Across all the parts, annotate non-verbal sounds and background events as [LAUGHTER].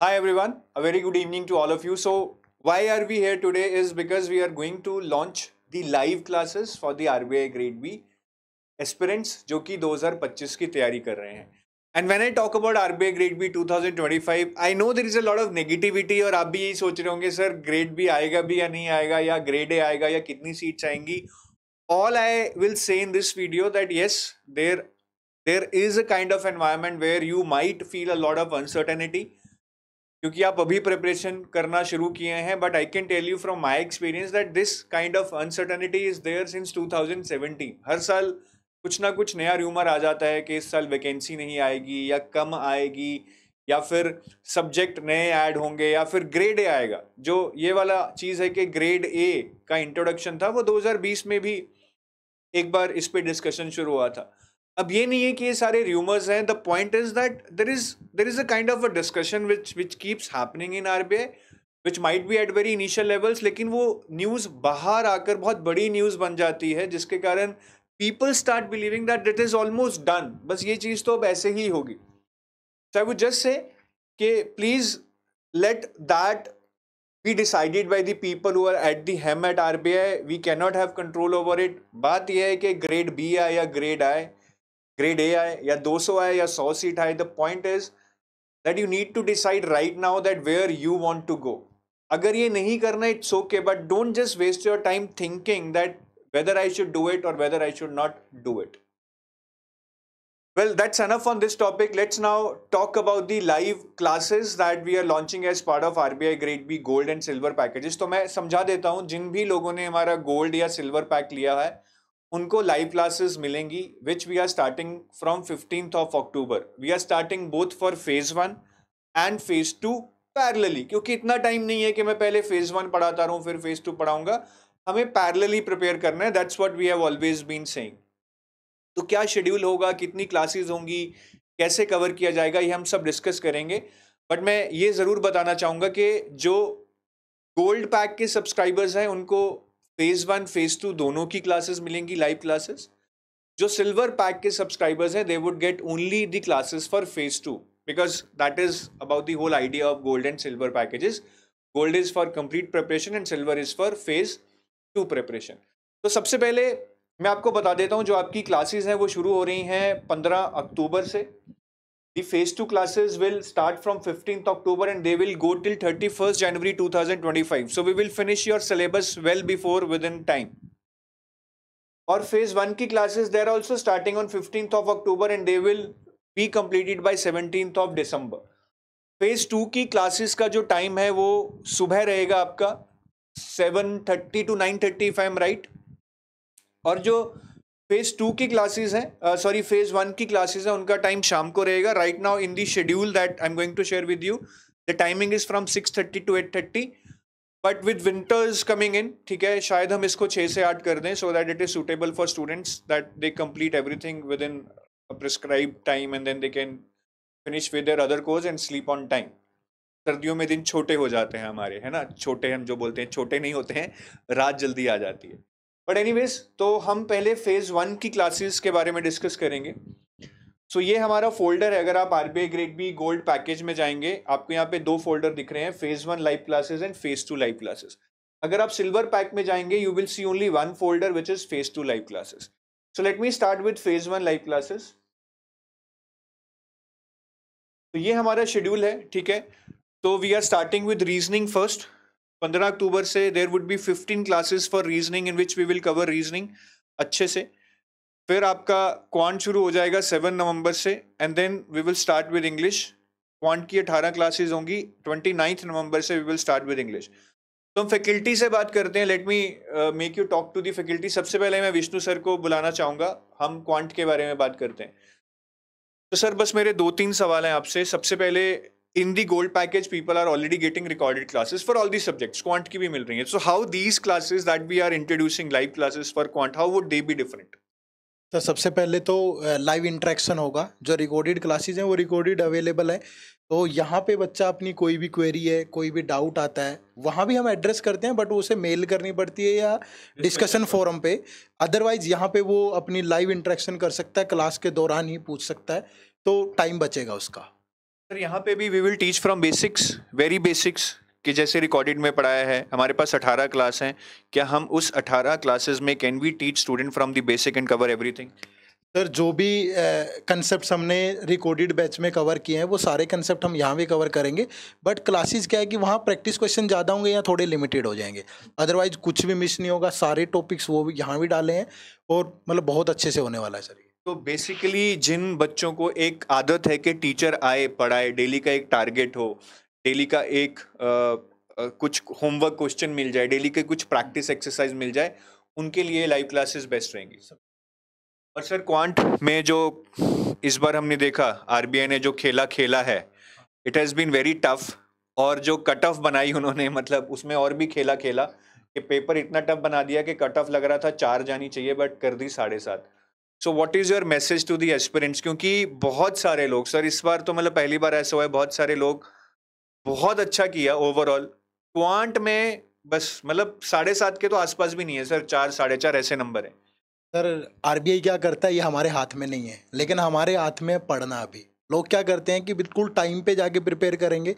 Hi everyone, a very good evening to all of you. So why are we here today is because we are going to launch the live classes for the RBA grade B aspirants which are preparing for 2025. And when I talk about RBA grade B 2025, I know there is a lot of negativity and you are thinking sir, grade B will come or not come grade A will come or how many seats will come. All I will say in this video that yes, there, there is a kind of environment where you might feel a lot of uncertainty क्योंकि आप अभी preparation करना शुरू किए हैं but I can tell you from my experience that this kind of uncertainty is there since 2017 हर साल कुछ ना कुछ नया र्यूमर आ जाता है कि इस साल वैकेंसी नहीं आएगी या कम आएगी या फिर सब्जेक्ट नए ऐड होंगे या फिर ग्रेड ए आएगा जो ये वाला चीज़ है कि ग्रेड ए का इंट्रोडक्शन था वो 2020 में भी एक बार इस पर डिस्कशन शुरू हुआ था अब ये नहीं है कि ये सारे र्यूमर्स हैं the point is that there is there is a kind of a discussion which which keeps happening in R B I which might be at very initial levels लेकिन वो न्यूज़ बाहर आकर बहुत बड़ी न्यूज़ बन जाती है जिसके कारण people start believing that that is almost done बस ये चीज़ तो अब ऐसे ही होगी चाहे आई जस्ट से कि please let that be decided by the people who are at the helm at R B I we cannot have control over it बात यह है कि ग्रेड बी आए या ग्रेड आए ग्रेड ए आए या 200 आए या 100 सीट आए the point is that you need to decide right now that where you want to go अगर ये नहीं करना it's okay but don't just waste your time thinking that whether I should do it और whether I should not do it Well, that's enough on this topic. Let's now talk about the live classes that we are launching as part of RBI Grade B Gold and Silver packages. तो मैं समझा देता हूँ जिन भी लोगों ने हमारा gold या सिल्वर पैक लिया है उनको लाइव क्लासेस मिलेंगी which we are starting from fifteen of October we are starting both for phase one and phase two parallelly क्योंकि इतना टाइम नहीं है कि मैं पहले फेज़ वन पढ़ाता रहूँ फिर फेज़ टू पढ़ाऊंगा हमें पैरलली प्रिपेयर करना है that's what we have always been saying तो क्या शेड्यूल होगा कितनी क्लासेज होंगी कैसे कवर किया जाएगा ये हम सब डिस्कस करेंगे बट मैं ये ज़रूर बताना चाहूँगा कि जो गोल्ड पैक के सब्सक्राइबर्स हैं उनको फेज वन फेज टू दोनों की क्लासेस मिलेंगी लाइव क्लासेस जो सिल्वर पैक के सब्सक्राइबर्स हैं they would get only the classes for phase two because that is about the whole idea of gold and silver packages gold is for complete preparation and silver is for phase two preparation तो सबसे पहले मैं आपको बता देता हूँ जो आपकी क्लासेस हैं वो शुरू हो रही हैं पंद्रह अक्टूबर से The phase 2 classes will start from 15th October and they will go till 31st January 2025. So we will finish your syllabus well before within time. or phase 1 ki classes they are also starting on 15th of October and they will be completed by 17th of December. phase 2 ki classes ka jo time hai wo subah rahega aapka 7:30 to 9:30 if i am right और जो phase two की classes हैं sorry phase one की classes हैं उनका time शाम को रहेगा right now in the schedule that I am going to share with you the timing is from six thirty to eight thirty but with winters coming in ठीक है शायद हम इसको छः से आठ कर दें so that it is suitable for students that they complete everything within prescribe time and then they can finish with their other course and sleep on time सर्दियों में दिन छोटे हो जाते हैं हमारे है ना छोटे हम जो बोलते हैं छोटे नहीं होते हैं रात जल्दी आ जाती है बट एनी तो हम पहले फेज़ वन की क्लासेस के बारे में डिस्कस करेंगे सो so, ये हमारा फोल्डर है अगर आप R B grade B gold package में जाएंगे आपको यहाँ पे दो फोल्डर दिख रहे हैं phase one live classes and phase two live classes अगर आप सिल्वर पैक में जाएंगे you will see only one folder which is phase two live classes so let me start with phase one live classes तो ये हमारा schedule है ठीक है तो we are starting with reasoning first पंद्रह अक्टूबर से there would be fifteen classes for reasoning in which we will cover reasoning अच्छे से फिर आपका क्वांट शुरू हो जाएगा सेवन नवंबर से and then we will start with English quant की अठारह क्लासेज होंगी ट्वेंटी नाइन्थ नवंबर से we will start with English तो हम फैकल्टी से बात करते हैं let me make you talk to the faculty सबसे पहले मैं विष्णु सर को बुलाना चाहूँगा हम क्वांट के बारे में बात करते हैं तो सर बस मेरे दो तीन सवाल हैं आपसे सबसे पहले in the gold package people are already getting recorded classes for all the subjects quant की भी मिल रही है so how these classes that we are introducing live classes for quant how would they be different तो सबसे पहले तो live interaction होगा जो रिकॉर्डेड क्लासेज हैं वो रिकॉर्डेड अवेलेबल है तो यहाँ पे बच्चा अपनी कोई भी क्वेरी है कोई भी डाउट आता है वहाँ भी हम एड्रेस करते हैं बट उसे मेल करनी पड़ती है या डिस्कशन फोरम पे अदरवाइज यहाँ पे वो अपनी लाइव इंट्रैक्शन कर सकता है क्लास के दौरान ही पूछ सकता है तो टाइम बचेगा उसका सर यहाँ पे भी we will teach from basics very basics कि जैसे रिकॉर्डेड में पढ़ाया है हमारे पास 18 क्लास हैं क्या हम उस 18 क्लासेस में can we teach student from the basic and cover everything sir जो भी कंसेप्ट uh, हमने रिकॉर्डेड बैच में कवर किए हैं वो सारे कंसेप्ट हम यहाँ भी कवर करेंगे बट क्लासेस क्या है कि वहाँ प्रैक्टिस क्वेश्चन ज़्यादा होंगे या थोड़े लिमिटेड हो जाएंगे अदरवाइज कुछ भी मिस नहीं होगा सारे टॉपिक्स वो भी यहाँ भी डाले हैं और मतलब बहुत अच्छे से होने वाला है सर तो बेसिकली जिन बच्चों को एक आदत है कि टीचर आए पढ़ाए डेली का एक टारगेट हो डेली का एक आ, कुछ होमवर्क क्वेश्चन मिल जाए डेली के कुछ प्रैक्टिस एक्सरसाइज मिल जाए उनके लिए लाइव क्लासेस बेस्ट रहेंगी सर और सर क्वांट में जो इस बार हमने देखा आर ने जो खेला खेला है it has been very tough और जो कट ऑफ बनाई उन्होंने मतलब उसमें और भी खेला खेला कि पेपर इतना टफ बना दिया कि कट ऑफ लग रहा था चार जानी चाहिए बट कर दी साढ़े सात so what is your message to the aspirants क्योंकि बहुत सारे लोग सर इस बार तो मतलब पहली बार ऐसा हुआ है बहुत सारे लोग बहुत अच्छा किया ओवरऑल क्वांट में बस मतलब साढ़े सात के तो आसपास भी नहीं है सर चार साढ़े चार ऐसे नंबर हैं सर आरबीआई क्या करता है ये हमारे हाथ में नहीं है लेकिन हमारे हाथ में पढ़ना अभी लोग क्या करते हैं कि बिल्कुल टाइम पे जाके प्रिपेयर करेंगे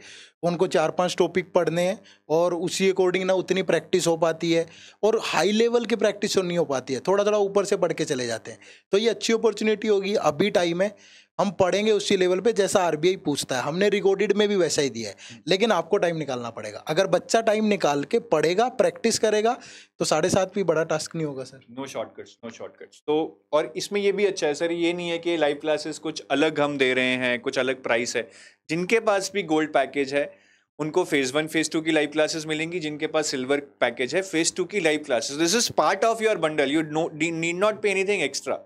उनको चार पांच टॉपिक पढ़ने हैं और उसी अकॉर्डिंग ना उतनी प्रैक्टिस हो पाती है और हाई लेवल की प्रैक्टिस तो नहीं हो पाती है थोड़ा थोड़ा ऊपर से पढ़ के चले जाते हैं तो ये अच्छी अपॉर्चुनिटी होगी अभी टाइम है हम पढ़ेंगे उसी लेवल पे जैसा आर पूछता है हमने रिकॉर्डेड में भी वैसा ही दिया है लेकिन आपको टाइम निकालना पड़ेगा अगर बच्चा टाइम निकाल के पढ़ेगा प्रैक्टिस करेगा तो साढ़े सात भी बड़ा टास्क नहीं होगा sir no shortcuts no shortcuts तो और इसमें ये भी अच्छा है सर ये नहीं है कि लाइव क्लासेस कुछ अलग हम दे रहे हैं कुछ अलग प्राइस है जिनके पास भी गोल्ड पैकेज है उनको फेज़ वन फेज़ टू की लाइव क्लासेस मिलेंगी जिनके पास सिल्वर पैकेज है फेज़ टू की live classes this is part of your bundle you know need not pay anything extra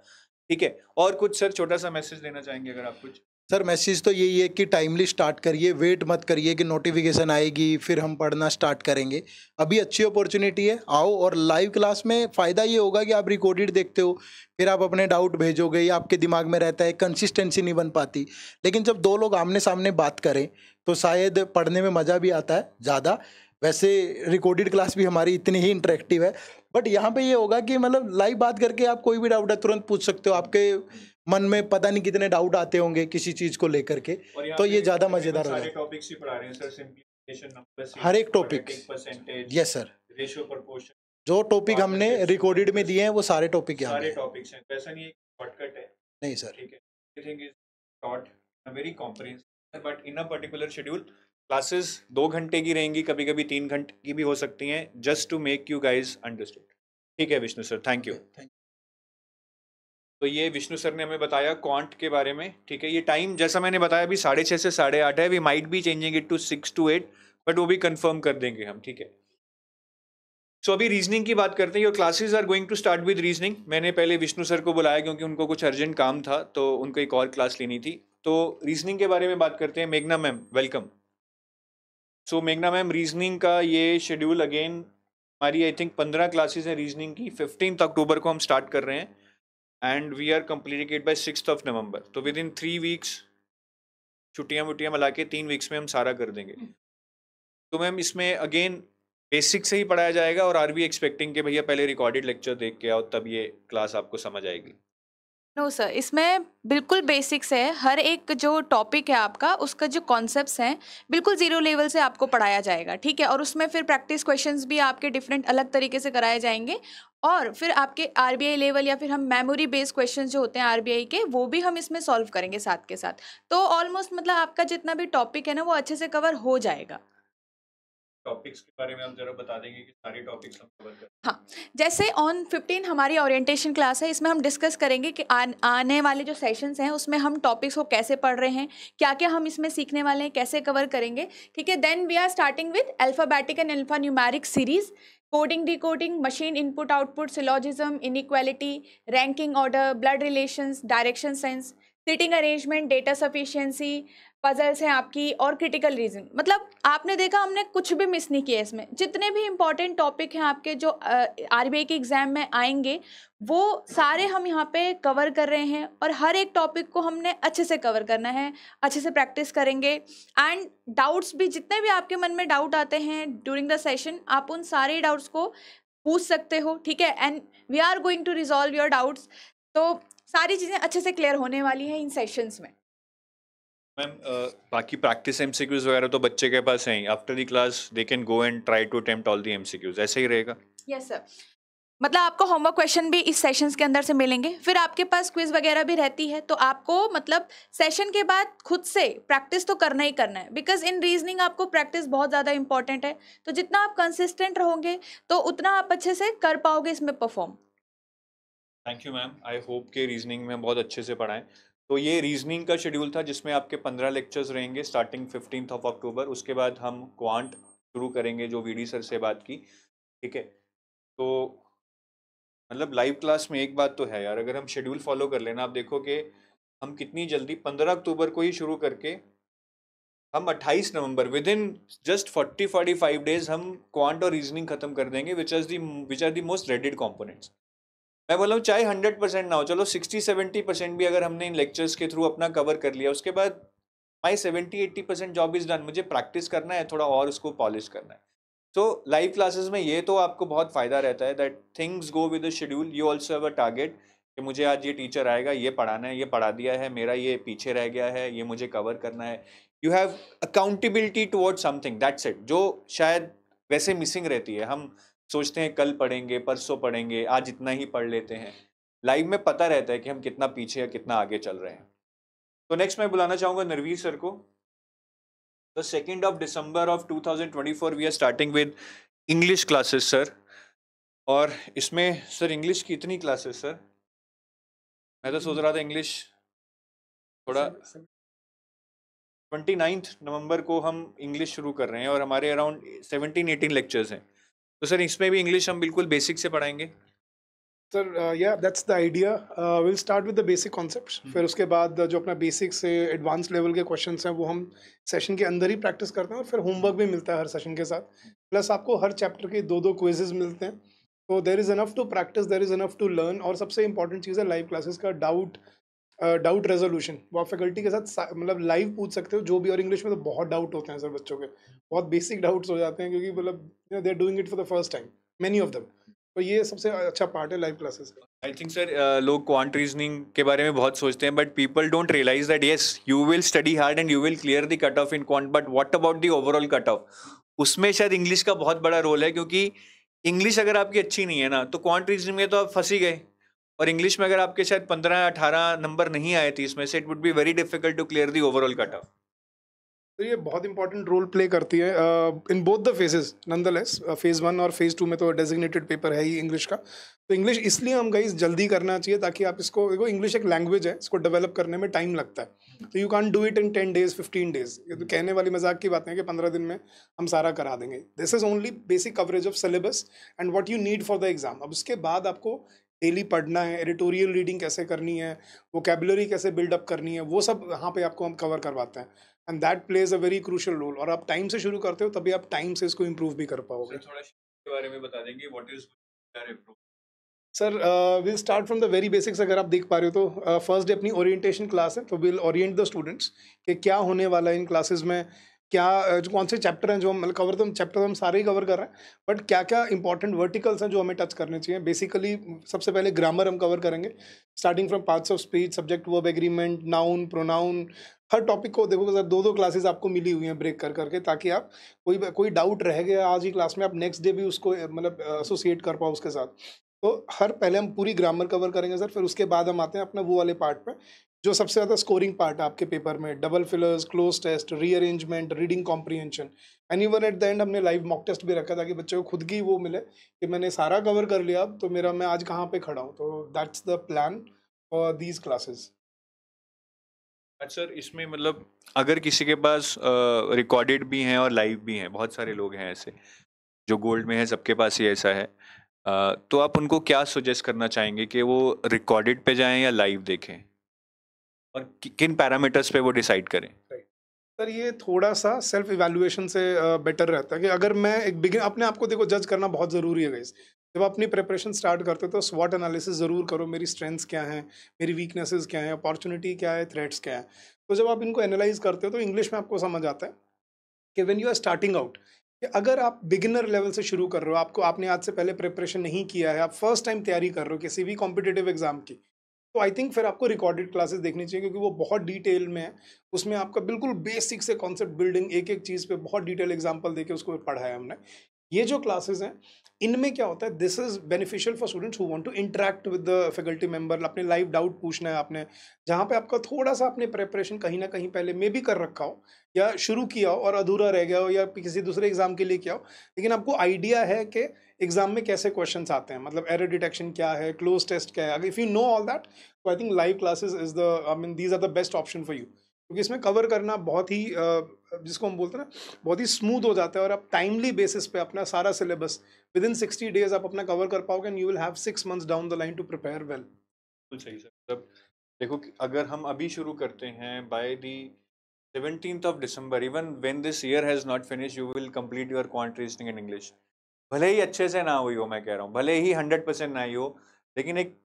ठीक है और कुछ सर छोटा सा मैसेज देना चाहेंगे अगर आप कुछ सर मैसेज तो यही है कि टाइमली स्टार्ट करिए वेट मत करिए कि नोटिफिकेशन आएगी फिर हम पढ़ना स्टार्ट करेंगे अभी अच्छी अपॉर्चुनिटी है आओ और लाइव क्लास में फ़ायदा ये होगा कि आप रिकॉर्डेड देखते हो फिर आप अपने डाउट भेजोगे या आपके दिमाग में रहता है कंसिस्टेंसी नहीं बन पाती लेकिन जब दो लोग आमने सामने बात करें तो शायद पढ़ने में मज़ा भी आता है ज़्यादा वैसे रिकॉर्डेड क्लास भी हमारी इतनी ही इंटरेक्टिव है बट यहाँ पे ये होगा कि मतलब लाइव बात करके आप कोई भी डाउट है तुरंत पूछ सकते हो आपके मन में पता नहीं कितने डाउट आते होंगे किसी चीज को लेकर के तो ये ज्यादा मजेदार होगा हर एक टॉपिक यस सर जो टॉपिक हमने रिकॉर्डेड में दिए हैं वो सारे टॉपिक यहाँ सारे टॉपिक्स हैं तो ऐसा नहीं है शॉर्टकट है नहीं सर ठीक है thing is short very comprehensive but in a particular schedule classes दो घंटे की रहेंगी कभी कभी तीन घंटे की भी हो सकती हैं just to make you guys understood ठीक है विष्णु सर थैंक यू तो ये विष्णु सर ने हमें बताया क्वांट के बारे में ठीक है ये टाइम जैसा मैंने बताया अभी साढ़े छः से साढ़े आठ है we might be changing it to six to eight but वो भी कंफर्म कर देंगे हम ठीक है सो so, अभी रीजनिंग की बात करते हैं your classes are going to start with reasoning मैंने पहले विष्णु सर को बुलाया क्योंकि उनको कुछ अर्जेंट काम था तो उनको एक और क्लास लेनी थी तो रीजनिंग के बारे में बात करते हैं मेघना मैम वेलकम सो मेघना मैम रीजनिंग का ये शेड्यूल अगेन हमारी आई थिंक पंद्रह क्लासेज हैं रीजनिंग की फिफ्टीन अक्टूबर को हम स्टार्ट कर रहे हैं and we are completed by six of November तो विद इन थ्री वीक्स छुट्टियाँ वुट्टियाँ मिला के तीन वीक्स में हम सारा कर देंगे हम्म। तो मैम इसमें अगेन बेसिक से ही पढ़ाया जाएगा और आर वी एक्सपेक्टिंग के भैया पहले रिकॉर्डेड लेक्चर देख के आओ तब ये क्लास आपको समझ आएगी नो सर इसमें बिल्कुल बेसिक्स है हर एक जो टॉपिक है आपका उसका जो कॉन्सेप्ट्स हैं बिल्कुल ज़ीरो लेवल से आपको पढ़ाया जाएगा ठीक है और उसमें फिर प्रैक्टिस क्वेश्चंस भी आपके डिफरेंट अलग तरीके से कराए जाएंगे और फिर आपके आर लेवल या फिर हम मेमोरी बेस्ड क्वेश्चन जो होते हैं आर के वो भी हम इसमें सॉल्व करेंगे साथ के साथ तो ऑलमोस्ट मतलब आपका जितना भी टॉपिक है ना वो अच्छे से कवर हो जाएगा टॉपिक्स के बारे में हम जरा बता देंगे कि सारे टॉपिक्स हम कवर जैसे ऑन 15 हमारी ओरिएंटेशन क्लास है इसमें हम डिस्कस करेंगे कि आ, हैं उसमें हम टॉपिक्स को कैसे पढ़ रहे हैं क्या क्या हम इसमें सीखने वाले हैं कैसे कवर करेंगे ठीक है then we are starting with alphabetic and alpha numeric series coding decoding machine input output syllogism inequality ranking order blood relation direction sense sitting arrangement data sufficiency puzzles हैं आपकी और क्रिटिकल रीजन मतलब आपने देखा हमने कुछ भी मिस नहीं किया इसमें जितने भी इम्पॉर्टेंट टॉपिक हैं आपके जो आर के एग्ज़ाम में आएंगे वो सारे हम यहाँ पे कवर कर रहे हैं और हर एक टॉपिक को हमने अच्छे से कवर करना है अच्छे से प्रैक्टिस करेंगे एंड डाउट्स भी जितने भी आपके मन में डाउट आते हैं ड्यूरिंग द सेशन आप उन सारे डाउट्स को पूछ सकते हो ठीक है and we are going to resolve your doubts तो सारी चीज़ें अच्छे से क्लियर होने वाली हैं इन सेशंस में मैम uh, बाकी प्रैक्टिस एम वगैरह तो बच्चे के पास हैं after the class they can go and try to attempt all the M ऐसा ही रहेगा यस सर मतलब आपको होमवर्क क्वेश्चन भी इस सेशन के अंदर से मिलेंगे फिर आपके पास क्विज वगैरह भी रहती है तो आपको मतलब सेशन के बाद खुद से प्रैक्टिस तो करना ही करना है बिकॉज इन रीजनिंग आपको प्रैक्टिस बहुत ज़्यादा इंपॉर्टेंट है तो जितना आप कंसिस्टेंट रहोगे तो उतना आप अच्छे से कर पाओगे इसमें perform thank you ma'am I hope के रीजनिंग में बहुत अच्छे से पढ़ाएं तो ये रीजनिंग का शेड्यूल था जिसमें आपके पंद्रह लेक्चर्स रहेंगे स्टार्टिंग फिफ्टीन ऑफ अक्टूबर उसके बाद हम क्वांट शुरू करेंगे जो वी सर से बात की ठीक है तो मतलब लाइव क्लास में एक बात तो है यार अगर हम शेड्यूल फॉलो कर लेना आप देखो कि हम कितनी जल्दी पंद्रह अक्टूबर को ही शुरू करके हम अट्ठाईस नवंबर within just forty forty five days हम क्वांट और रीजनिंग खत्म कर देंगे which are the which are the most rated components मैं बोला हूँ चाहे हंड्रेड परसेंट ना हो चलो सिक्सटी सेवेंटी परसेंट भी अगर हमने इन लेक्चर्स के थ्रू अपना कवर कर लिया उसके बाद my seventy eighty percent job is done मुझे प्रैक्टिस करना है थोड़ा और उसको पॉलिश करना है तो लाइव क्लासेस में ये तो आपको बहुत फ़ायदा रहता है that things go with schedule you also have a target कि मुझे आज ये टीचर आएगा ये पढ़ाना है ये पढ़ा दिया है मेरा ये पीछे रह गया है ये मुझे कवर करना है you have accountability toward something that's it जो शायद वैसे मिसिंग रहती है हम सोचते हैं कल पढ़ेंगे परसों पढ़ेंगे आज इतना ही पढ़ लेते हैं लाइव में पता रहता है कि हम कितना पीछे या कितना आगे चल रहे हैं तो नेक्स्ट मैं बुलाना चाहूँगा नरवीर सर को the second of December of four we are starting with English classes sir और इसमें सर इंग्लिश की इतनी क्लासेस सर मैं तो सोच रहा था इंग्लिश थोड़ा ट्वेंटी नाइन्थ नवंबर को हम इंग्लिश शुरू कर रहे हैं और हमारे अराउंड सेवनटीन एटीन लेक्चर्स हैं तो सर इसमें भी इंग्लिश हम बिल्कुल बेसिक से पढ़ाएंगे सर या that's the idea will start with the basic concept फिर उसके बाद uh, जो अपना बेसिक से एडवांस लेवल के क्वेश्चन हैं वो हम सेशन के अंदर ही प्रैक्टिस करते हैं और फिर होमवर्क भी मिलता है हर सेशन के साथ प्लस आपको हर चैप्टर के दो दो क्विजेज मिलते हैं तो there is enough to practice there is enough to learn और सबसे इंपॉर्टेंट चीज़ है लाइव क्लासेस का डाउट डाउट रेजोल्यूशन वो आप फैकल्टी के साथ मतलब लाइव पूछ सकते हो जो भी और इंग्लिश में तो बहुत डाउट होते हैं सर बच्चों के बहुत बेसिक डाउट्स हो जाते हैं क्योंकि मतलब they are doing it for the first time many of them तो ये सबसे अच्छा पार्ट है लाइव क्लासेस का आई थिंक सर लोग क्वांट रीजनिंग के बारे में बहुत सोचते हैं but people don't realise that yes you will study hard and you will clear the cut off in quant but what about the overall cut off उसमें शायद English का बहुत बड़ा रोल है क्योंकि इंग्लिश अगर आपकी अच्छी नहीं है ना तो क्वांट रीजनिंग में तो आप फंस ही गए और इंग्लिश में अगर आपके शायद पंद्रह अठारह नंबर नहीं आए थे इसमें से it would be very difficult to clear the overall cut off तो ये बहुत इंपॉर्टेंट रोल प्ले करती है in both the phases less phase one और फेज़ टू में तो डेजिग्नेटेड पेपर है ही इंग्लिश का तो इंग्लिश इसलिए हम गई जल्दी करना चाहिए ताकि आप इसको देखो इंग्लिश एक लैंग्वेज है इसको डेवलप करने में टाइम लगता है तो you can do it in ten days fifteen days ये तो कहने वाली मजाक की बात है कि पंद्रह दिन में हम सारा करा देंगे this is only basic coverage of syllabus and what you need for the exam अब उसके बाद आपको डेली पढ़ना है एडिटोरियल रीडिंग कैसे करनी है वो कैबलरी कैसे बिल्डअप करनी है वो सब यहाँ पे आपको हम कवर करवाते हैं and that plays a very crucial role और आप टाइम से शुरू करते हो तभी आप टाइम से इसको इम्प्रूव भी कर पाओगे sir will start from the very basics अगर आप देख पा रहे हो तो फर्स्ट डे अपनी ओरिएंटेशन क्लास है तो विल ओरिएंट द स्टूडेंट्स कि क्या होने वाला है इन क्लासेस में क्या जो कौन से चैप्टर हैं जो हम मतलब कवर तो हम चैप्टर तो हम सारे ही कवर कर रहे हैं बट क्या क्या इंपॉर्टेंट वर्टिकल्स हैं जो हमें टच करने चाहिए बेसिकली सबसे पहले ग्रामर हम कवर करेंगे starting from parts of speech subject verb agreement noun pronoun हर टॉपिक को देखो सर दो दो क्लासेस आपको मिली हुई हैं ब्रेक कर करके ताकि आप कोई कोई डाउट रह गया आज ही क्लास में आप नेक्स्ट डे भी उसको मतलब एसोसिएट कर पाओ उसके साथ तो हर पहले हम पूरी ग्रामर कवर करेंगे सर फिर उसके बाद हम आते हैं अपने वो वाले पार्ट पे जो सबसे ज़्यादा स्कोरिंग पार्ट है आपके पेपर में double fillers cloze test rearrangement reading comprehension any one at the end हमने लाइव मॉक टेस्ट भी रखा था कि बच्चे को खुद की वो मिले कि मैंने सारा कवर कर लिया अब तो मेरा मैं आज कहाँ पे खड़ा हूँ तो that's the plan for these classes sir इसमें मतलब अगर किसी के पास रिकॉर्डेड भी हैं और लाइव भी हैं बहुत सारे लोग हैं ऐसे जो गोल्ड में है सबके पास ही ऐसा है आ, तो आप उनको क्या सजेस्ट करना चाहेंगे कि वो रिकॉर्डेड पे जाएं या लाइव देखें और किन पैरामीटर्स पे वो डिसाइड करें सर ये थोड़ा सा सेल्फ इवेलुएशन से बेटर रहता है कि अगर मैं एक बिगिन अपने आप को देखो जज करना बहुत ज़रूरी है गाइस जब अपनी प्रिपरेशन स्टार्ट करते हो तो स्वॉट एनालिसिस ज़रूर करो मेरी स्ट्रेंथ्स क्या हैं मेरी वीकनेसेस क्या हैं अपॉर्चुनिटी क्या है थ्रेट्स क्या हैं तो जब आप इनको एनालाइज करते हो तो इंग्लिश में आपको समझ आता है कि when you are starting out कि अगर आप बिगिनर लेवल से शुरू कर रहे हो आपको आपने आज से पहले प्रिपरेशन नहीं किया है आप फर्स्ट टाइम तैयारी कर रहे हो किसी भी कॉम्पिटेटिव एग्जाम की तो आई थिंक फिर आपको रिकॉर्डेड क्लासेस देखनी चाहिए क्योंकि वो बहुत डिटेल में है उसमें आपका बिल्कुल बेसिक से कॉन्सेप्ट बिल्डिंग एक एक चीज़ पे बहुत डिटेल एग्जांपल देके उसको पढ़ा है हमने ये जो क्लासेस हैं इनमें क्या होता है this is beneficial for students who want to interact with the faculty member अपने लाइव डाउट पूछना है आपने जहाँ पे आपका थोड़ा सा आपने प्रेपरेशन कहीं ना कहीं पहले मे भी कर रखा हो या शुरू किया हो और अधूरा रह गया हो या किसी दूसरे एग्ज़ाम के लिए किया हो लेकिन आपको आइडिया है कि एग्जाम में कैसे क्वेश्चन आते हैं मतलब एरर डिटेक्शन क्या है क्लोज टेस्ट क्या है अगर if you know all that तो I think live classes is the I mean these are the best option for you क्योंकि इसमें कवर करना बहुत ही जिसको हम बोलते हैं ना बहुत ही स्मूथ हो जाता है और आप टाइमली बेसिस पे अपना सारा syllabus within sixty days आप अपना कवर कर पाओगे and you will have six months down the line to prepare well बिल्कुल सही सर मतलब देखो अगर हम अभी शुरू करते हैं by the seventeen of December, even when this year has not finish you will complete your quant in English भले ही अच्छे से ना हुई हो मैं कह रहा हूँ भले ही हंड्रेड परसेंट ना आई हो लेकिन एक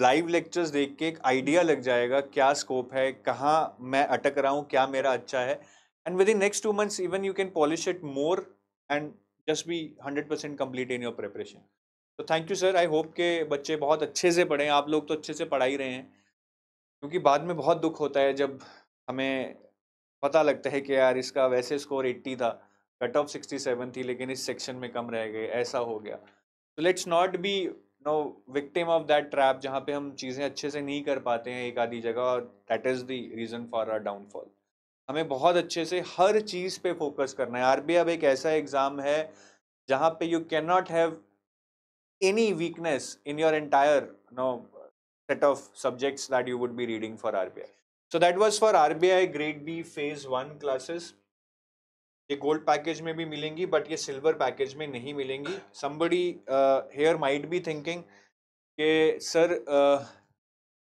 लाइव लेक्चर्स देख के एक आइडिया लग जाएगा क्या स्कोप है कहाँ मैं अटक रहा हूँ क्या मेरा अच्छा है and within next two months even you can polish it more and just be hundred percent complete in your preparation तो thank you sir I hope के बच्चे बहुत अच्छे से पढ़ें आप लोग तो अच्छे से पढ़ा ही रहे हैं क्योंकि बाद में बहुत दुख होता है जब हमें पता लगता है कि यार इसका वैसे स्कोर एट्टी था कट ऑफ सेवन थी लेकिन इस सेक्शन में कम रह गए ऐसा हो गया तो let's not be no victim of that trap जहाँ पे हम चीज़ें अच्छे से नहीं कर पाते हैं एक आधी जगह और that is the reason for our downfall हमें बहुत अच्छे से हर चीज़ पे फोकस करना है आर अब एक ऐसा एग्ज़ाम है जहाँ पे you can not have any weakness in your entire no set of set of subjects that you would be reading so that was for R B I grade B phase one classes. ये gold package में भी मिलेंगी but ये silver package में नहीं मिलेंगी somebody here might be thinking के sir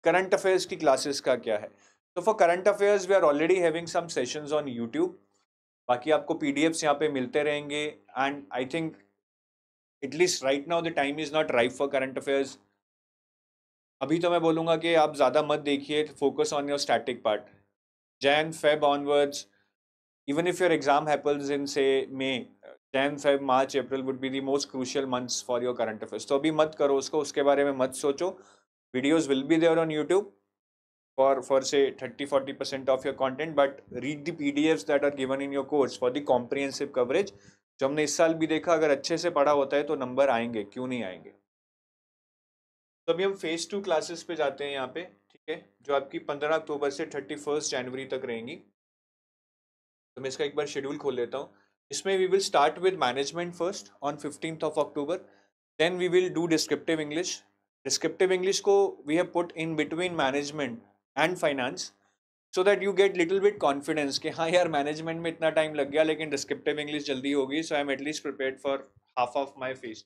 current uh, affairs uh, की क्लासेस का क्या है तो for current affairs we are already having some sessions on YouTube बाकी आपको पी डी एफ्स यहाँ पे मिलते रहेंगे and I think at least right now the time is not right for current affairs अभी तो मैं बोलूँगा कि आप ज़्यादा मत देखिए focus on your static part Jan Feb onwards even if your exam happens in say May, Jan, Feb, March, April would be the most crucial months for your current affairs. So, अभी मत करो उसको उसके बारे में मत सोचो videos will be there on YouTube for for say 30 40% of your content but read the PDFs that are given in your course for the comprehensive coverage जो हमने इस साल भी देखा अगर अच्छे से पढ़ा होता है तो नंबर आएंगे क्यों नहीं आएंगे तो अभी हम फेज टू क्लासेस पे जाते हैं यहाँ पे ठीक है जो आपकी 15 अक्टूबर से 31 जनवरी तक रहेंगी तो मैं इसका एक बार शेड्यूल खोल लेता हूँ इसमें we will start with management first on fifteen of October then we will do descriptive English descriptive English को we have put in between management and finance so that you get little bit confidence कि हाँ यार management में इतना time लग गया लेकिन descriptive English जल्दी होगी so I am at least prepare for half of my fees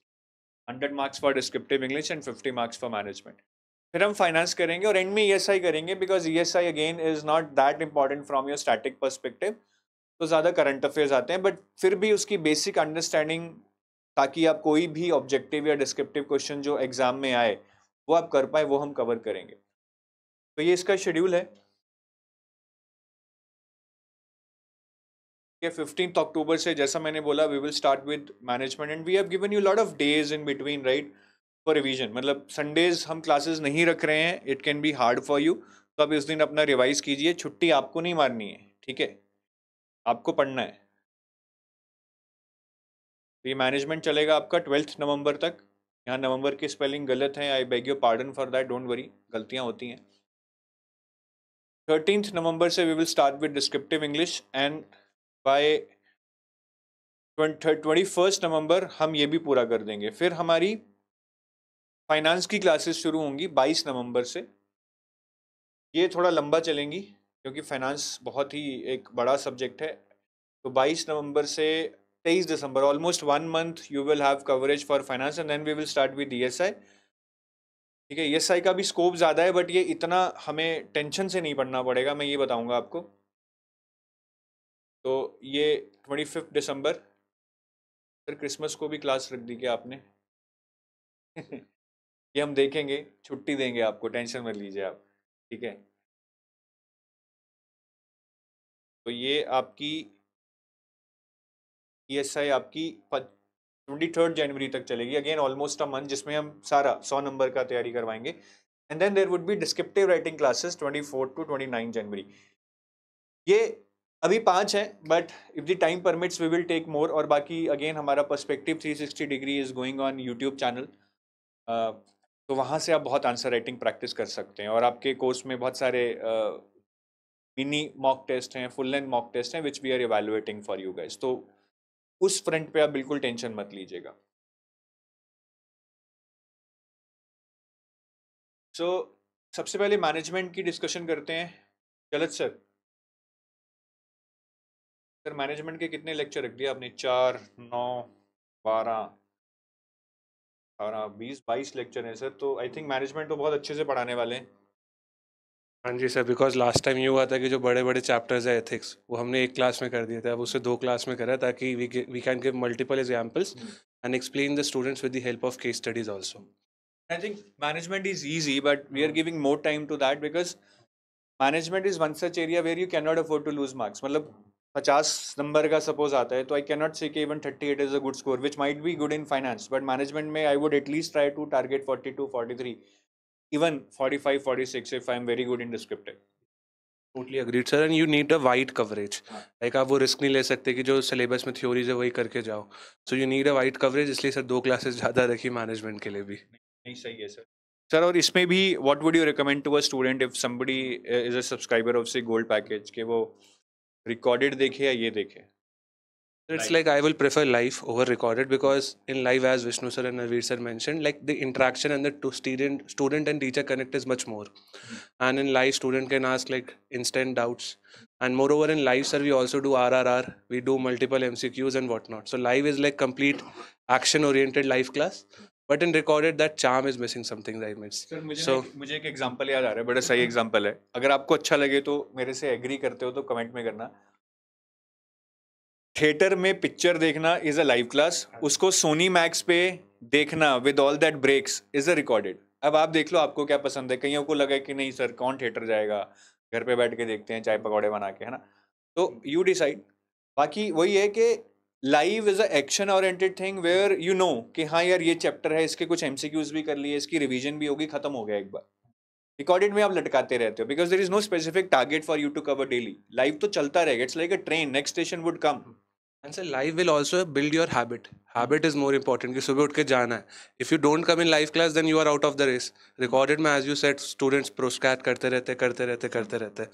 hundred marks for descriptive English and fifty marks for management फिर हम फाइनेंस करेंगे और एंड में ई एस आई करेंगे because E S I again is not that important from your static perspective तो ज़्यादा current affairs आते हैं बट फिर भी उसकी बेसिक अंडरस्टैंडिंग ताकि आप कोई भी ऑब्जेक्टिव या डिस्क्रिप्टिव क्वेश्चन जो एग्ज़ाम में आए वो आप कर पाए वो हम कवर करेंगे तो ये इसका शेड्यूल है ये फिफ्टीन अक्टूबर से जैसा मैंने बोला we will start with management and we have given you lot of days in between right for revision मतलब संडेज हम क्लासेस नहीं रख रहे हैं it can be hard for you तो आप इस दिन अपना रिवाइज कीजिए छुट्टी आपको नहीं मारनी है ठीक है आपको पढ़ना है तो ये मैनेजमेंट चलेगा आपका ट्वेल्थ नवंबर तक यहाँ नवंबर की स्पेलिंग गलत है I beg you pardon for that don't worry गलतियाँ होती हैं थर्टीन नवंबर से we will start with descriptive English and by twenty first नवंबर हम ये भी पूरा कर देंगे फिर हमारी फाइनेंस की क्लासेस शुरू होंगी 22 नवंबर से ये थोड़ा लंबा चलेंगी क्योंकि फाइनेंस बहुत ही एक बड़ा सब्जेक्ट है तो 22 नवंबर से 23 दिसंबर almost one month you will have coverage for finance and then we will start with E S I ठीक है ई एस आई का भी स्कोप ज़्यादा है बट ये इतना हमें टेंशन से नहीं पढ़ना पड़ेगा मैं ये बताऊँगा आपको तो ये ट्वेंटी फिफ्थ दिसंबर फिर क्रिसमस को भी क्लास रख दी क्या आपने [LAUGHS] ये हम देखेंगे छुट्टी देंगे आपको टेंशन मत लीजिए आप ठीक है तो ये आपकी ई एस आई आपकी ट्वेंटी थर्ड जनवरी तक चलेगी अगेन ऑलमोस्ट अ मंथ जिसमें हम सारा सौ नंबर का तैयारी करवाएंगे and then there would be descriptive writing classes twenty four to twenty nine जनवरी ये अभी पाँच हैं but if the time permits we will take more और बाकी अगेन हमारा perspective three sixty degree is going on YouTube channel तो वहाँ से आप बहुत आंसर राइटिंग प्रैक्टिस कर सकते हैं और आपके कोर्स में बहुत सारे uh, मिनी मॉक टेस्ट हैं फुल लेंथ मॉक टेस्ट हैं which we are evaluating for you guys तो उस फ्रंट पे आप बिल्कुल टेंशन मत लीजिएगा सो so, सबसे पहले मैनेजमेंट की डिस्कशन करते हैं गलत सर सर मैनेजमेंट के कितने लेक्चर रख दिए आपने चार नौ बारह अठारह बीस बाईस लेक्चर हैं सर तो आई थिंक मैनेजमेंट तो बहुत अच्छे से पढ़ाने वाले हैं हाँ जी सर बिकॉज लास्ट टाइम ये हुआ था कि जो बड़े बड़े चैप्टर्स है एथिक्स वो हमने एक क्लास में कर दिए थे अब उसे दो क्लास में करा ताकि we can give multiple examples and explain the students with the help of case studies also I think management is easy but we are giving more time to that because management is one such area where you can not afford to lose marks मतलब पचास नंबर का suppose आता है तो I can not say even thirty eight is a good score which might be good in finance but management में I would at least try to target forty two forty three even 45 46 if i'm very good in descriptive totally agreed sir and you need a wide coverage like आप वो risk नहीं ले सकते कि जो syllabus में theories है वही करके जाओ so you need a wide coverage इसलिए सर दो क्लासेस ज़्यादा रखी मैनेजमेंट के लिए भी नहीं सही है सर सर और इसमें भी what would you recommend to a student if somebody is a subscriber of the gold package के वो रिकॉर्डेड देखे या ये देखे It's like I will prefer live over recorded because in live, as Vishnu sir and Naveer sir mentioned, like the interaction and the student, student and teacher connect is much more. Mm-hmm. And in live, student can ask like instant doubts. And moreover, in live, sir, we also do RRR. We do multiple MCQs and whatnot. So live is like complete action-oriented live class. in recorded, that charm is missing something. I I so. सो मुझे एक example याद आ रहा है बड़ा सही example है अगर आपको अच्छा लगे तो मेरे से agree करते हो तो comment में करना थिएटर में पिक्चर देखना इज़ अ लाइव क्लास उसको सोनी मैक्स पे देखना with all that breaks is a recorded अब आप देख लो आपको क्या पसंद है कहीं को लगा कि नहीं सर कौन थिएटर जाएगा घर पे बैठ के देखते हैं चाय पकौड़े बना के है ना तो यू डिसाइड बाकी वही है कि live is a action oriented thing where you know कि हाँ यार ये चैप्टर है इसके कुछ एम भी कर लिए इसकी रिविजन भी होगी खत्म हो गया एक बार रिकॉर्डेड में आप लटकाते रहते हो because there is no specific target for you to cover daily live तो चलता रहेगा it's like a train next station would come and sir life will also build your habit habit is more important कि सुबह उठ के जाना है if you don't come in life class then you are out of the race recorded में as you set students procrastinate करते रहते करते रहते करते रहते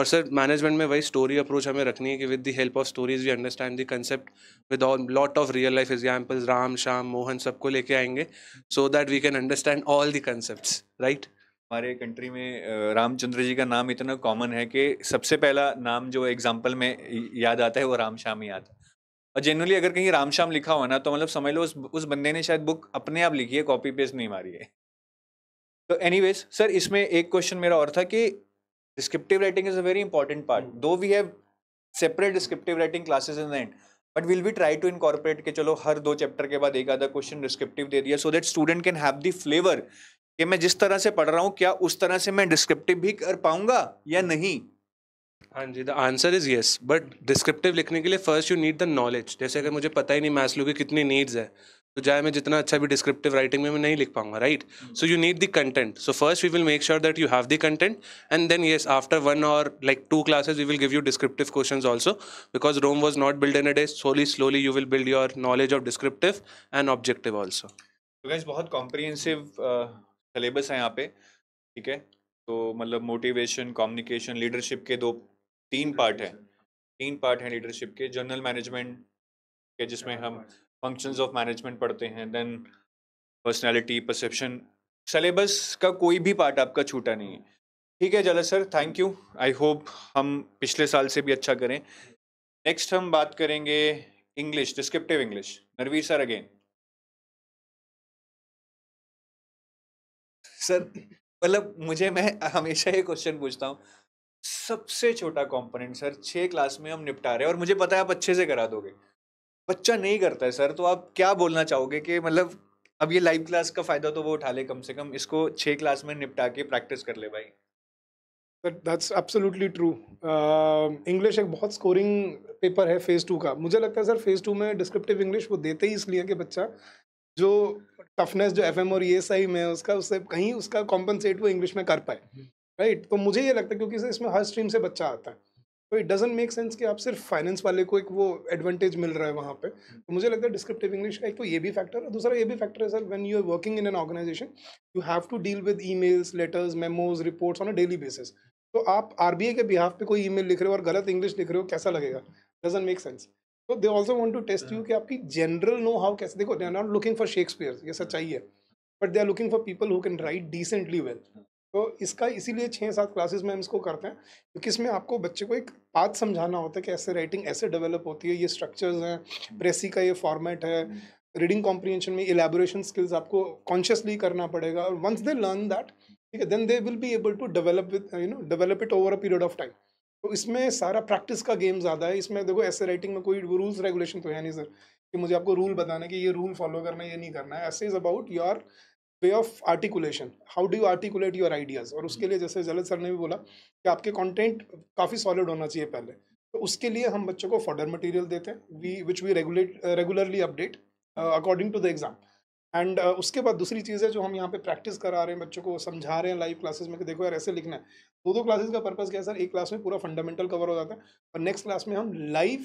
और सर मैनेजमेंट में वही स्टोरी अप्रोच हमें रखनी है कि with the help of stories we understand the concept with lot of real life examples Ram Shyam Mohan सबको लेके आएंगे so that we can understand all the concept right हमारे कंट्री में रामचंद्र जी का नाम इतना कॉमन है कि सबसे पहला नाम जो एग्जाम्पल में याद आता है वो राम श्याम ही आता है और जनरली अगर कहीं राम श्याम लिखा हुआ ना तो मतलब समझ लो उस उस बंदे ने शायद बुक अपने आप लिखी है कॉपी पेस्ट नहीं मारी है तो वेज सर इसमें एक क्वेश्चन मेरा और था कि descriptive writing is a very important part though we have separate descriptive writing classes in the end but will be try to incorporate के चलो हर दो चैप्टर के बाद एक आधा क्वेश्चन डिस्क्रिप्टिव दे दिया so that student can have the flavour कि मैं जिस तरह से पढ़ रहा हूँ क्या उस तरह से मैं डिस्क्रिप्टिव भी कर पाऊंगा या नहीं हाँ जी the answer is yes but descriptive लिखने के लिए first you need the knowledge जैसे अगर मुझे पता ही नहीं मैस्लो की कितनी नीड्स है तो चाहे मैं जितना अच्छा भी डिस्क्रिप्टिव राइटिंग में मैं नहीं लिख पाऊंगा right so you need the content so first we will make sure that you have the content and then yes after one और like two classes we will give you descriptive question also because Rome was not build in a day solely slowly you will build your knowledge of descriptive and objective also बहुत comprehensive syllabus uh, है यहाँ पे ठीक है तो मतलब motivation communication leadership के दो तीन पार्ट है तीन पार्ट है लीडरशिप के जनरल मैनेजमेंट के जिसमें हम फंक्शंस ऑफ मैनेजमेंट पढ़ते हैं देन पर्सनैलिटी परसेप्शन सिलेबस का कोई भी पार्ट आपका छूटा नहीं है ठीक है जला sir thank you I hope हम पिछले साल से भी अच्छा करें नेक्स्ट हम बात करेंगे English descriptive English Narveer sir again sir मतलब मुझे मैं हमेशा ये क्वेश्चन पूछता हूँ सबसे छोटा कंपोनेंट सर छः क्लास में हम निपटा रहे हैं और मुझे पता है आप अच्छे से करा दोगे बच्चा नहीं करता है सर तो आप क्या बोलना चाहोगे कि मतलब अब ये लाइव क्लास का फ़ायदा तो वो उठा ले कम से कम इसको छः क्लास में निपटा के प्रैक्टिस कर ले भाई दैट्स एब्सोल्युटली ट्रू इंग्लिश एक बहुत स्कोरिंग पेपर है फेज़ टू का मुझे लगता है सर फेज़ टू में डिस्क्रिप्टिव इंग्लिश वो देते ही इसलिए कि बच्चा जो टफनेस जो एफ और ई एस आई में उसका उससे कहीं उसका कॉम्पनसेट वो इंग्लिश में कर पाए राइट right? तो मुझे ये लगता है क्योंकि इसमें हर स्ट्रीम से बच्चा आता है तो इट डजेंट मेक सेंस कि आप सिर्फ फाइनेंस वाले को एक वो एडवांटेज मिल रहा है वहाँ पे तो मुझे लगता है डिस्क्रिप्टिव इंग्लिश का एक तो ये भी फैक्टर है दूसरा ये भी फैक्टर है sir when you are working in an organisation you have to deal with e letters memos reports on a daily basis तो आप आर के बिहाफ पे कोई ई लिख रहे हो और गलत इंग्लिश लिख रहे हो कैसा लगेगा डजेंट मेक सेंस तो they also want to test you कि आपकी जनरल नो हाउ कैसे देखो they are not looking for Shakespeare ये सच्चाई है but they are looking for people who can write decently well तो इसका इसीलिए छः सात क्लासेस में हम इसको करते हैं क्योंकि इसमें आपको बच्चे को एक बात समझाना होता है कि ऐसे राइटिंग ऐसे डेवलप होती है ये स्ट्रक्चर्स हैं प्रेसी का ये फॉर्मेट है रीडिंग कॉम्प्रीहेंशन हम्म। में एलेबोरेशन स्किल्स आपको कॉन्शियसली करना पड़ेगा और वंस दे लर्न दैट ठीक है then they will be able to develop with you know develop it over a period of time तो इसमें सारा प्रैक्टिस का गेम ज़्यादा है इसमें देखो ऐसे राइटिंग में कोई रूल्स रेगुलेशन तो है नहीं सर कि मुझे आपको रूल बताना कि ये रूल फॉलो करना है ये नहीं करना है ऐसे is about your way of articulation how do you articulate your ideas और उसके लिए जैसे जलद सर ने भी बोला कि आपके कॉन्टेंट काफ़ी सॉलिड होना चाहिए पहले तो उसके लिए हम बच्चों को फॉर्डर मटेरियल देते हैं we which we regulate regularly update according to the exam and uh, उसके बाद दूसरी चीज़ है जो हम यहाँ पे प्रैक्टिस करा रहे हैं बच्चों को समझा रहे हैं लाइव क्लासेस में कि देखो यार ऐसे लिखना है दो दो क्लासेस का पर्पस क्या है सर एक क्लास में पूरा फंडामेंटल कवर हो जाता है और नेक्स्ट क्लास में हम लाइव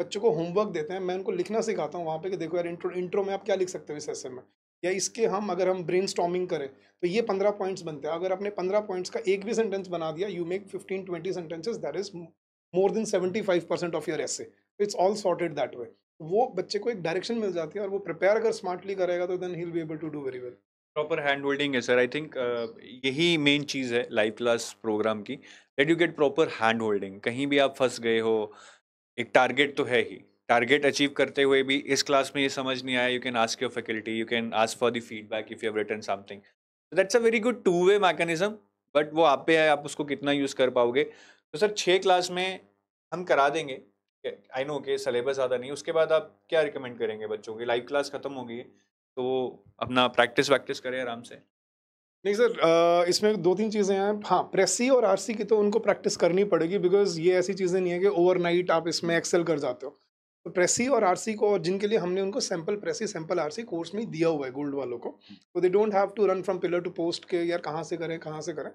बच्चों को होमवर्क देते हैं मैं उनको लिखना सिखाता हूँ वहाँ पे कि देखो यार इंट्रो इंट्रो में आप क्या लिख सकते हो इस एस में या इसके हम अगर हम ब्रेन करें तो ये पंद्रह पॉइंट्स बनते हैं अगर आपने पंद्रह पॉइंट्स का एक भी सेंटेंस बना दिया you make fifteen twenty sentences that is more than seventy five percent of your essay it's all sorted that way वो बच्चे को एक डायरेक्शन मिल जाती है और वो प्रिपेयर अगर स्मार्टली करेगा तो then he be able to do very well proper hand holding है सर आई थिंक यही मेन चीज़ है लाइव क्लास प्रोग्राम की that you get proper hand holding कहीं भी आप फंस गए हो एक टारगेट तो है ही टारगेट अचीव करते हुए भी इस क्लास में ये समझ नहीं आया you can ask your faculty you can ask for the feedback if you have written something so that's a very good two way but वो आप पे है आप उसको कितना यूज़ कर पाओगे तो सर छः क्लास में हम करा देंगे आई नो के सिलेबस ज़्यादा नहीं उसके बाद आप क्या रिकमेंड करेंगे बच्चों की लाइव क्लास ख़त्म हो गई है तो वो अपना प्रैक्टिस वैक्टिस करें आराम से नहीं सर इसमें दो तीन चीज़ें हैं हाँ प्रेसी e और आरसी की तो उनको प्रैक्टिस करनी पड़ेगी बिकॉज ये ऐसी चीज़ें नहीं है कि ओवरनाइट आप इसमें एक्सेल कर जाते हो प्रेसी और आरसी को और जिनके लिए हमने उनको sample precis sample RC course में दिया हुआ है गोल्ड वालों को तो they don't have to run from pillar to post के यार कहाँ से करें कहाँ से करें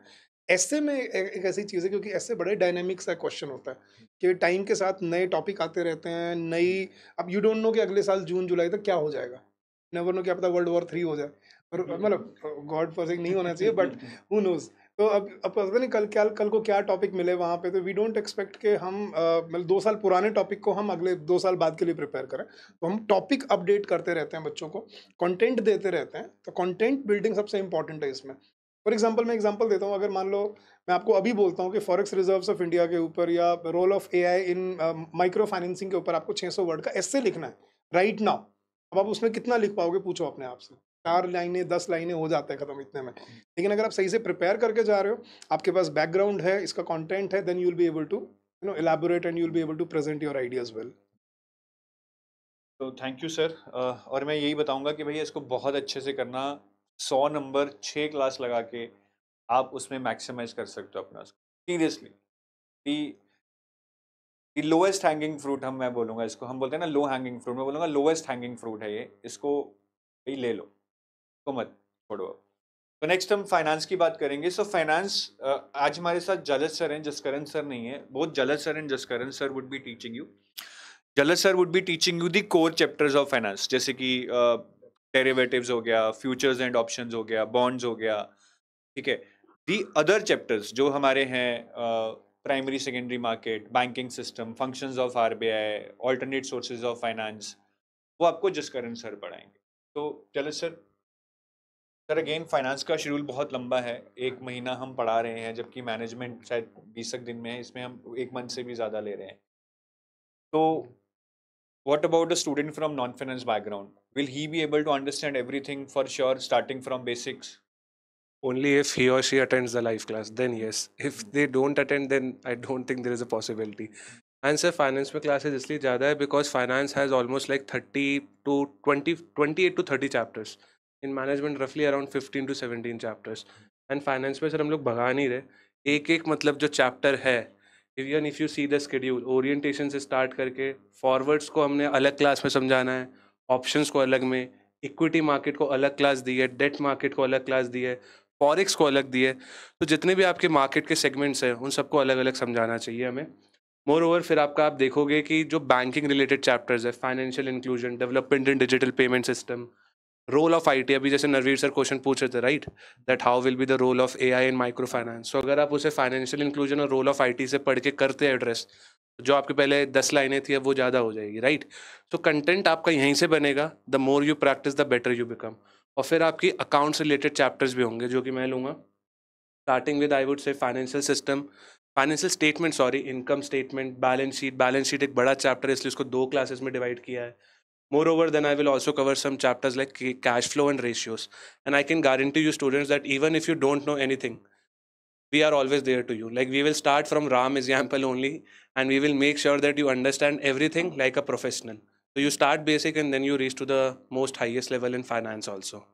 ऐसे में एक ऐसी चीज़ है क्योंकि ऐसे बड़े डायनेमिक्स का क्वेश्चन होता है कि टाइम के साथ नए टॉपिक आते रहते हैं नई अब यू डोंट नो कि अगले साल जून जुलाई तक क्या हो जाएगा नेवर नो क्या पता वर्ल्ड वॉर थ्री हो जाए और मतलब गॉड oh, फॉर नहीं होना चाहिए बट हु नोज़ तो अब अब पता नहीं कल क्या कल को क्या टॉपिक मिले वहाँ पे तो वी डोंट एक्सपेक्ट के हम मतलब दो साल पुराने टॉपिक को हम अगले दो साल बाद के लिए प्रिपेयर करें तो हम टॉपिक अपडेट करते रहते हैं बच्चों को कंटेंट देते रहते हैं तो कंटेंट बिल्डिंग सबसे इंपॉर्टेंट है इसमें फॉर एग्जाम्पल मैं एग्जाम्पल देता हूँ अगर मान लो मैं आपको अभी बोलता हूँ कि फॉरेक्स रिजर्व्स ऑफ इंडिया के ऊपर या role of A in micro financing के ऊपर आपको छः वर्ड का एस लिखना है राइट नाउ अब आप उसमें कितना लिख पाओगे पूछो अपने आप से चार लाइनें दस लाइनें हो जाते हैं खत्म इतने में लेकिन अगर आप सही से प्रिपेयर करके जा रहे हो आपके पास बैकग्राउंड है इसका कॉन्टेंट है then you'll be able to you know elaborate and you'll be able to present your ideas well तो थैंक यू सर और मैं यही बताऊंगा कि भैया इसको बहुत अच्छे से करना सौ नंबर छः क्लास लगा के आप उसमें मैक्सिमाइज कर सकते हो अपना सीरियसली लोएस्ट हैंगिंग फ्रूट हम मैं बोलूँगा इसको हम बोलते हैं ना लो हैंगिंग फ्रूट मैं बोलूँगा लोएस्ट हैंगिंग फ्रूट है ये इसको ले लो को मत छोड़ो तो नेक्स्ट हम फाइनेंस की बात करेंगे सो so, फाइनेंस आज हमारे साथ जलद सर हैं जसकरण सर नहीं है बहुत Jalad sir and Jaskaran sir would be teaching you Jalad sir would be teaching you the core chapters of finance जैसे कि डेरेवेटिव uh, हो गया फ्यूचर्स एंड ऑप्शन हो गया बॉन्ड्स हो गया ठीक है दी अदर चैप्टर्स जो हमारे हैं primary secondary market banking system function of R B I alternate sources of finance वो आपको जसकरण सर पढ़ाएंगे तो Jalad sir sir again finance का शेड्यूल बहुत लंबा है एक महीना हम पढ़ा रहे हैं जबकि मैनेजमेंट शायद बीस दिन में है इसमें हम एक मंथ से भी ज़्यादा ले रहे हैं तो what about a student from non-finance background will he be able to understand everything for sure starting from basics only if he or she attends the live class then yes if they don't attend then i don't think there is a possibility and sir finance में classes इसलिए ज़्यादा है because finance has almost like 30 to 20 28 to 30 chapters in management रफली around fifteen to seventeen chapters and finance में sir हम लोग भगा नहीं रहे एक एक मतलब जो चैप्टर है even if you see the schedule orientation से स्टार्ट करके फॉरवर्ड्स को हमने अलग क्लास में समझाना है ऑप्शंस को अलग में इक्विटी मार्केट को अलग क्लास दी है डेट मार्केट को अलग क्लास दी है फॉरिक्स को अलग दी है तो जितने भी आपके मार्केट के सेगमेंट्स हैं उन सबको अलग अलग समझाना चाहिए हमें मोर ओवर फिर आपका आप देखोगे कि जो बैंकिंग रिलेटेड चैप्टर्स है financial inclusion development in digital payment system role of I T अभी जैसे नरवीर सर क्वेश्चन पूछ रहे थे right that how will be the role of A I in micro finance so अगर आप उसे फाइनेंशियल इंक्लूजन और रोल ऑफ आई टी से पढ़ के करते हैं एड्रेस तो जो आपके पहले दस लाइनें थी अब वो ज़्यादा हो जाएगी राइट तो कंटेंट आपका यहीं से बनेगा the more you practice the better you become और फिर आपकी अकाउंट्स रिलेटेड चैप्टर्स भी होंगे जो कि मैं लूँगा starting with I would say financial system financial statement sorry income statement balance sheet balance sheet एक बड़ा चैप्टर है इसलिए उसको दो क्लासेस में डिवाइड किया है Moreover, then I will also cover some chapters like cash flow and ratios. And I can guarantee you students that even if you don't know anything, we are always there to you. Like we will start from Ram example only, and we will make sure that you understand everything like a professional. So you start basic and then you reach to the most highest level in finance also.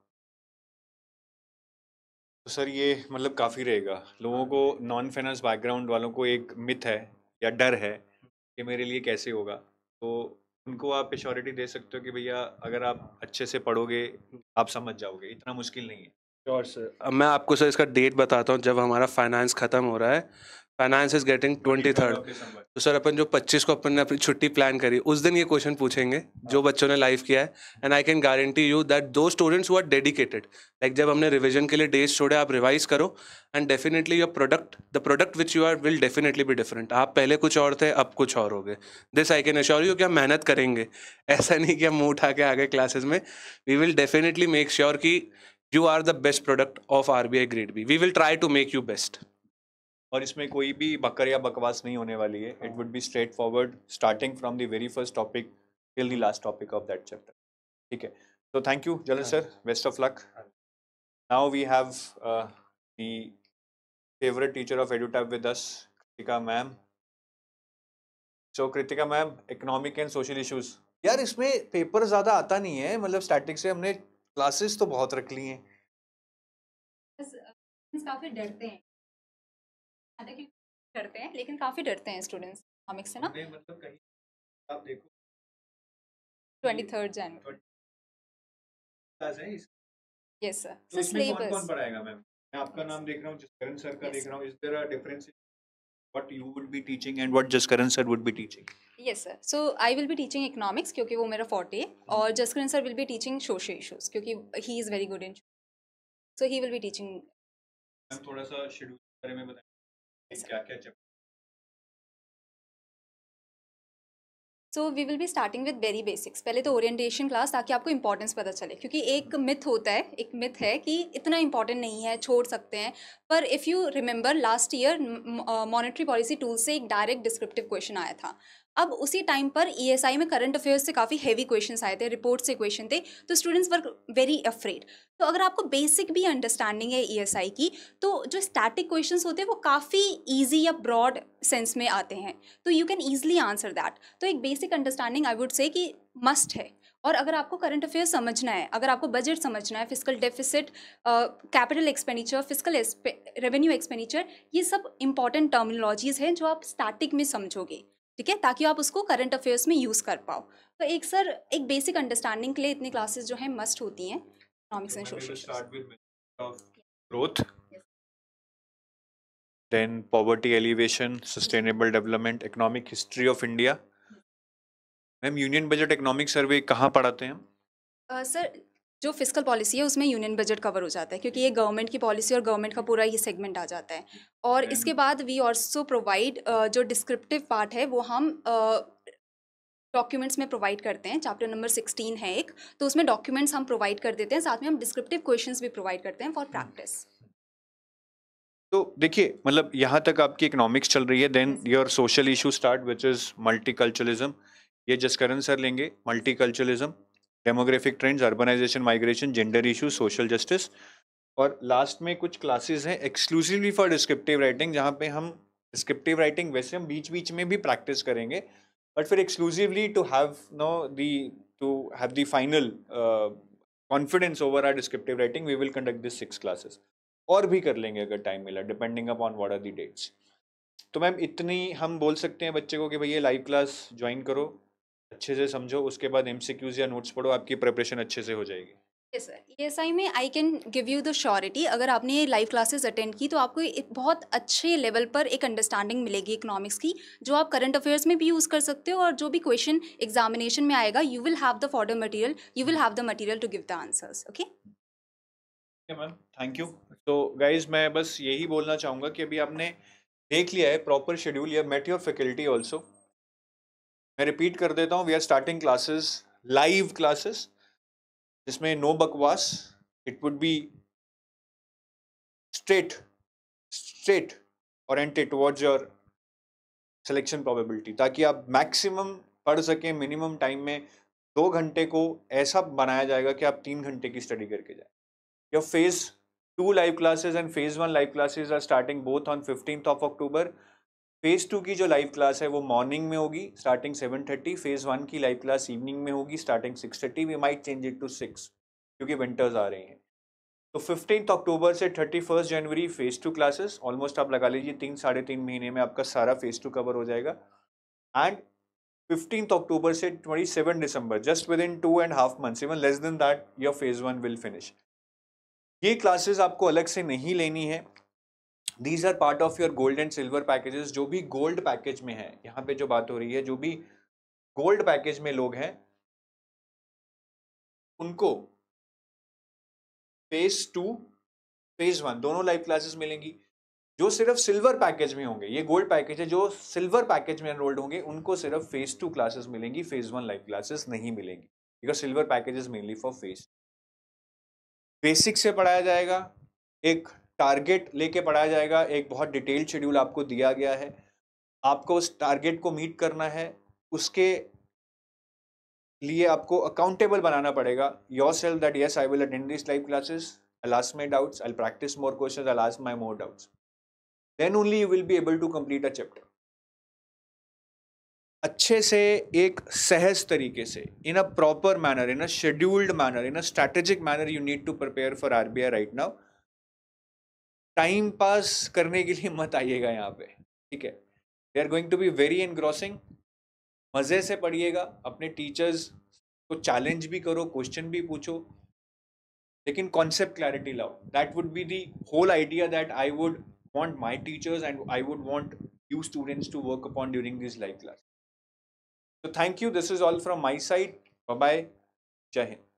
Sir ये मतलब काफ़ी रहेगा लोगों को non finance background वालों को एक myth है या डर है कि मेरे लिए कैसे होगा तो उनको आप एश्योरिटी दे सकते हो कि भैया अगर आप अच्छे से पढ़ोगे आप समझ जाओगे इतना मुश्किल नहीं है और सर अब मैं आपको सर इसका डेट बताता हूँ जब हमारा फाइनेंस ख़त्म हो रहा है finance is getting twenty third तो सर अपन जो पच्चीस को अपन ने अपनी छुट्टी प्लान करी उस दिन ये क्वेश्चन पूछेंगे जो हाँ। बच्चों ने लाइव किया है and I can guarantee you that those students are dedicated like जब हमने रिविजन के लिए डेज छोड़े आप रिवाइज करो and definitely your product the product which you are will definitely भी डिफरेंट आप पहले कुछ और थे अब कुछ और हो गए this I can assure you कि हम मेहनत करेंगे ऐसा नहीं कि हम मुँह उठा के आगे क्लासेज में we will definitely make sure कि you are the best product of R B I grade B we will try to make you best और इसमें कोई भी बकर या बकवास नहीं होने वाली है it would be straight forward starting from the very first topic till the last topic of that chapter ठीक है तो thank you Jalad sir best of luck now we have the favourite teacher of Edutap with us Kritika ma'am so Kritika ma'am economic and social issues यार इसमें paper ज़्यादा आता नहीं है मतलब स्टैटिक से हमने क्लासेस तो बहुत रख ली हैं uh, काफ़ी डरते हैं ज़्यादा क्योंकि डरते हैं लेकिन काफ़ी डरते हैं स्टूडेंट्स कॉमिक्स से ना मतलब कहीं आप देखो ट्वेंटी थर्ड जनवरी यस सर तो सिलेबस कौन पढ़ाएगा मैम मैं आपका नाम देख रहा हूँ जसकरण सर का yes. देख रहा हूँ is there are differences what you would be teaching and what Jaskaran sir would be teaching? Yes sir. So I will be teaching economics क्योंकि वो मेरा forte है और Jaskaran sir will be teaching social issues क्योंकि he is very good in so he will be teaching. Ma'am थोड़ा सा schedule के बारे में बताएं so we will be starting with very basics पहले तो ओरिएंटेशन क्लास ताकि आपको इंपॉर्टेंस पता चले क्योंकि एक मिथ होता है एक मिथ है कि इतना इंपॉर्टेंट नहीं है छोड़ सकते हैं पर if you remember last year monetary policy tool से एक डायरेक्ट डिस्क्रिप्टिव क्वेश्चन आया था अब उसी टाइम पर ई e में करंट अफेयर्स से काफ़ी हैवी क्वेश्चन आए थे रिपोर्ट से क्वेश्चन थे तो स्टूडेंट्स वर वेरी अफ्रेड तो अगर आपको बेसिक भी अंडरस्टैंडिंग है ई e की तो जो स्टैटिक क्वेश्चन होते हैं वो काफ़ी ईजी या ब्रॉड सेंस में आते हैं तो you can easily answer that तो एक बेसिक अंडरस्टैंडिंग आई वुड से कि मस्ट है और अगर आपको करंट अफेयर समझना है अगर आपको बजट समझना है physical deficit capital expenditure physical revenue expenditure ये सब इंपॉर्टेंट टर्मिनोलॉजीज़ हैं जो आप स्टैटिक में समझोगे ठीक है ताकि आप उसको करंट अफेयर्स में यूज़ कर पाओ तो एक सर एक बेसिक अंडरस्टैंडिंग के लिए इतनी क्लासेस जो है मस्ट होती हैं economics and social growth then poverty alleviation sustainable development economic history of India ma'am union budget economic survey कहाँ पढ़ाते हैं हम सर जो फिस्कल पॉलिसी है उसमें यूनियन बजट कवर हो जाता है क्योंकि ये गवर्नमेंट की पॉलिसी और गवर्नमेंट का पूरा ये सेगमेंट आ जाता है और hmm. इसके बाद वी ऑल्सो प्रोवाइड जो डिस्क्रिप्टिव पार्ट है वो हम डॉक्यूमेंट्स में प्रोवाइड करते हैं चैप्टर नंबर सिक्सटीन है एक तो उसमें डॉक्यूमेंट्स हम प्रोवाइड कर देते हैं साथ में हम डिस्क्रिप्टिव क्वेश्चन भी प्रोवाइड करते हैं फॉर प्रैक्टिस hmm. तो देखिए मतलब यहाँ तक आपकी इकोनॉमिक्स चल रही है then your social issue start which is multiculturalism ये जसकरण सर लेंगे multiculturalism demographic trends urbanisation migration gender issue social justice और लास्ट में कुछ क्लासेस हैं एक्सक्लूसिवली फॉर डिस्क्रिप्टिव राइटिंग जहाँ पे हम डिस्क्रिप्टिव राइटिंग वैसे हम बीच बीच में भी प्रैक्टिस करेंगे बट फिर exclusively to have no the to have the final confidence over our descriptive writing we will conduct this six classes और भी कर लेंगे अगर टाइम मिला depending upon what are the dates तो मैम इतनी हम बोल सकते हैं बच्चे को कि भैया लाइव क्लास ज्वाइन करो अच्छे से समझो उसके बाद एमसीक्यूज या नोट्स पढ़ो आपकी प्रिपरेशन अच्छे से हो जाएगी यस सर एस आई में I can give you the surety अगर आपने ये लाइव क्लासेस अटेंड की तो आपको एक बहुत अच्छे लेवल पर एक अंडरस्टैंडिंग मिलेगी इकोनॉमिक्स की जो आप करंट अफेयर्स में भी यूज़ कर सकते हो और जो भी क्वेश्चन एग्जामिनेशन में आएगा you will have the fodder material you will have the material to give the answers okay ma'am thank you तो गाइज मैं बस यही बोलना चाहूँगा कि अभी आपने देख लिया है प्रॉपर शेड्यूल या मेट योर फैकल्टी ऑल्सो मैं रिपीट कर देता हूँ we are starting classes live classes जिसमें नो बकवास इट वुड बी स्ट्रेट और एंटे टूवर्ड्स योर सिलेक्शन probability ताकि आप मैक्सिमम पढ़ सकें मिनिमम टाइम में दो घंटे को ऐसा बनाया जाएगा कि आप तीन घंटे की स्टडी करके जाए your phase two live classes and phase one live classes are starting both on fifteenth of October phase two की जो लाइव क्लास है वो मॉर्निंग में होगी starting seven thirty phase one की लाइव क्लास इवनिंग में होगी starting six thirty we might change it to six क्योंकि विंटर्स आ रहे हैं तो फिफ्टीन अक्टूबर से थर्टी फर्स्ट जनवरी फेज़ टू क्लासेस ऑलमोस्ट आप लगा लीजिए तीन साढ़े तीन महीने में आपका सारा फेज़ टू कवर हो जाएगा एंड फिफ्टीन अक्टूबर से ट्वेंटी सेवन दिसंबर just within two and half months even less than that your phase one will finish ये क्लासेस आपको अलग से नहीं लेनी है these are part of your gold and silver packages जो भी गोल्ड पैकेज में है यहाँ पे जो बात हो रही है जो भी गोल्ड पैकेज में लोग हैं उनको फेज टू फेज वन दोनों लाइव क्लासेस मिलेंगी जो सिर्फ सिल्वर पैकेज में होंगे ये गोल्ड पैकेज है जो सिल्वर पैकेज में एनरोल्ड होंगे उनको सिर्फ फेज टू क्लासेस मिलेंगी फेज वन लाइव क्लासेस नहीं मिलेंगी because silver package mainly for phase basic से पढ़ाया जाएगा एक टारगेट लेके पढ़ाया जाएगा एक बहुत डिटेल्ड शेड्यूल आपको दिया गया है आपको उस टारगेट को मीट करना है उसके लिए आपको अकाउंटेबल बनाना पड़ेगा yourself that yes I will attend this live classes I'll ask my doubts, I'll practice more questions, I'll ask my more doubts. Then only you will be able to complete अच्छे से एक सहज तरीके से in a proper manner in a scheduled manner in a strategic manner you need to prepare for R B I right now time pass करने के लिए मत आइएगा यहाँ पे ठीक है they are going to be very engrossing मज़े से पढ़िएगा अपने टीचर्स को चैलेंज भी करो क्वेश्चन भी पूछो लेकिन कॉन्सेप्ट क्लैरिटी लाओ that would be the whole idea that I would want my teachers and I would want you students to work upon during this live class तो thank you this is all from my side bye Jai Hind